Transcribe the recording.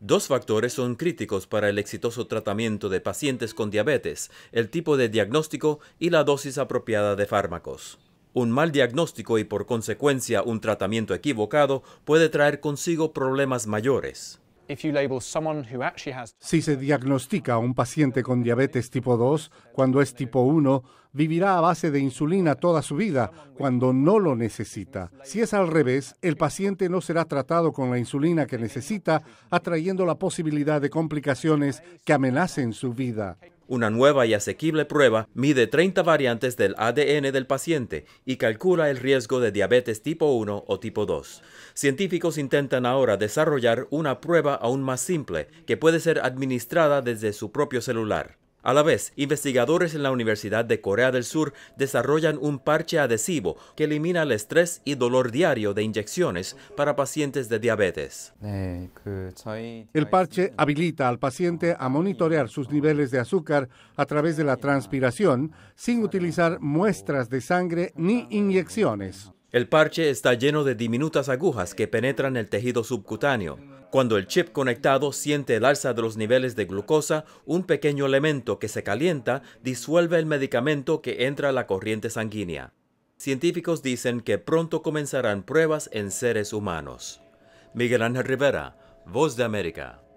Dos factores son críticos para el exitoso tratamiento de pacientes con diabetes, el tipo de diagnóstico y la dosis apropiada de fármacos. Un mal diagnóstico y por consecuencia un tratamiento equivocado puede traer consigo problemas mayores. Si se diagnostica a un paciente con diabetes tipo 2, cuando es tipo 1, vivirá a base de insulina toda su vida, cuando no lo necesita. Si es al revés, el paciente no será tratado con la insulina que necesita, atrayendo la posibilidad de complicaciones que amenacen su vida. Una nueva y asequible prueba mide 30 variantes del ADN del paciente y calcula el riesgo de diabetes tipo 1 o tipo 2. Científicos intentan ahora desarrollar una prueba aún más simple que puede ser administrada desde su propio celular. A la vez, investigadores en la Universidad de Corea del Sur desarrollan un parche adhesivo que elimina el estrés y dolor diario de inyecciones para pacientes de diabetes. El parche habilita al paciente a monitorear sus niveles de azúcar a través de la transpiración sin utilizar muestras de sangre ni inyecciones. El parche está lleno de diminutas agujas que penetran el tejido subcutáneo. Cuando el chip conectado siente el alza de los niveles de glucosa, un pequeño elemento que se calienta disuelve el medicamento que entra a la corriente sanguínea. Científicos dicen que pronto comenzarán pruebas en seres humanos. Miguel Ángel Rivera, Voz de América.